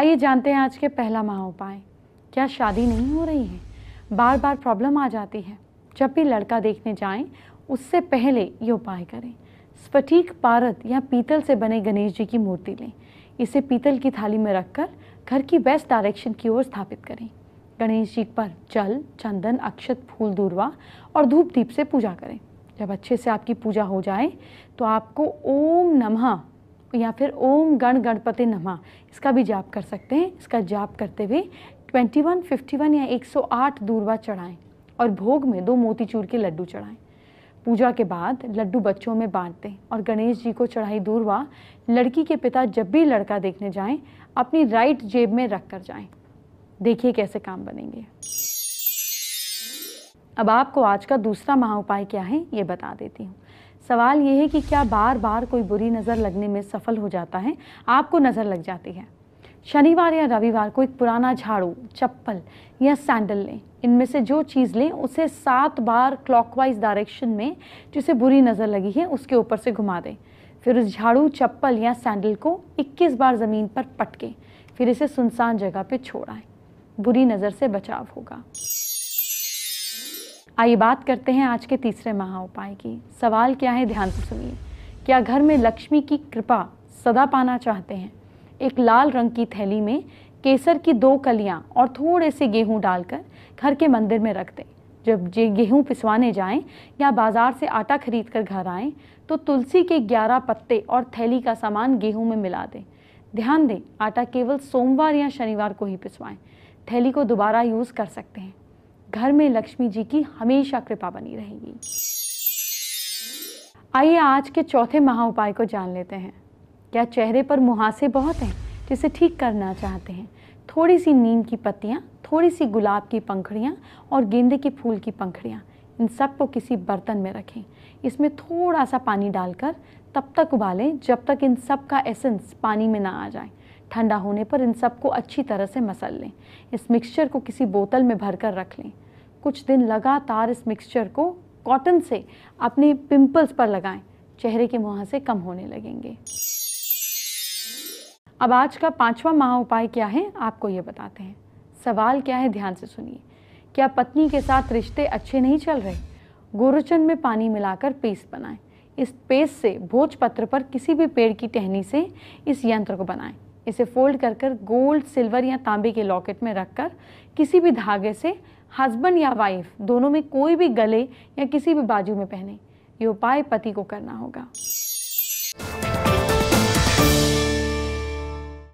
आइए जानते हैं आज के पहला महा उपाय क्या शादी नहीं हो रही है बार बार प्रॉब्लम आ जाती है जब भी लड़का देखने जाएं उससे पहले ये उपाय करें स्फटिक पारद या पीतल से बने गणेश जी की मूर्ति लें इसे पीतल की थाली में रखकर घर की वेस्ट डायरेक्शन की ओर स्थापित करें गणेश जी पर जल चंदन अक्षत फूल दूरवा और धूप दीप से पूजा करें जब अच्छे से आपकी पूजा हो जाए तो आपको ओम नमः या फिर ओम गण गणपति नमा इसका भी जाप कर सकते हैं इसका जाप करते हुए 21, 51 या 108 दूरवा चढ़ाएं और भोग में दो मोतीचूर के लड्डू चढ़ाएं पूजा के बाद लड्डू बच्चों में बांट दें और गणेश जी को चढ़ाई दूरवा लड़की के पिता जब भी लड़का देखने जाएं अपनी राइट जेब में रख कर जाएं देखिए कैसे काम बनेंगे अब आपको आज का दूसरा महा उपाय क्या है ये बता देती हूँ सवाल ये है कि क्या बार बार कोई बुरी नज़र लगने में सफल हो जाता है आपको नज़र लग जाती है शनिवार या रविवार को एक पुराना झाड़ू चप्पल या सैंडल लें इनमें से जो चीज़ लें उसे सात बार क्लॉकवाइज डायरेक्शन में जिसे बुरी नज़र लगी है उसके ऊपर से घुमा दें फिर उस झाड़ू चप्पल या सैंडल को 21 बार ज़मीन पर पटकें फिर इसे सुनसान जगह पर आएँ बुरी नज़र से बचाव होगा आइए बात करते हैं आज के तीसरे महा उपाय की सवाल क्या है ध्यान से सुनिए क्या घर में लक्ष्मी की कृपा सदा पाना चाहते हैं एक लाल रंग की थैली में केसर की दो कलियाँ और थोड़े से गेहूँ डालकर घर के मंदिर में रख दें जब गेहूँ पिसवाने जाएं या बाज़ार से आटा खरीद कर घर आएं तो तुलसी के ग्यारह पत्ते और थैली का सामान गेहूँ में मिला दें ध्यान दें आटा केवल सोमवार या शनिवार को ही पिसवाएं थैली को दोबारा यूज़ कर सकते हैं घर में लक्ष्मी जी की हमेशा कृपा बनी रहेगी आइए आज के चौथे महा उपाय को जान लेते हैं क्या चेहरे पर मुहासे बहुत हैं जिसे ठीक करना चाहते हैं थोड़ी सी नीम की पत्तियाँ थोड़ी सी गुलाब की पंखड़ियाँ और गेंदे के फूल की पंखड़ियाँ इन सब को किसी बर्तन में रखें इसमें थोड़ा सा पानी डालकर तब तक उबालें जब तक इन सब का एसेंस पानी में ना आ जाए ठंडा होने पर इन सबको अच्छी तरह से मसल लें इस मिक्सचर को किसी बोतल में भर कर रख लें कुछ दिन लगातार इस मिक्सचर को कॉटन से अपने पिंपल्स पर लगाएं चेहरे के मुहासे कम होने लगेंगे अब आज का पांचवा महा उपाय क्या है आपको ये बताते हैं सवाल क्या है ध्यान से सुनिए क्या पत्नी के साथ रिश्ते अच्छे नहीं चल रहे गोरुचंद में पानी मिलाकर पेस्ट बनाएं इस पेस्ट से भोजपत्र पर किसी भी पेड़ की टहनी से इस यंत्र को बनाएं इसे फोल्ड कर कर गोल्ड सिल्वर या तांबे के लॉकेट में रखकर किसी भी धागे से हस्बैंड या वाइफ दोनों में कोई भी गले या किसी भी बाजू में पहने ये उपाय पति को करना होगा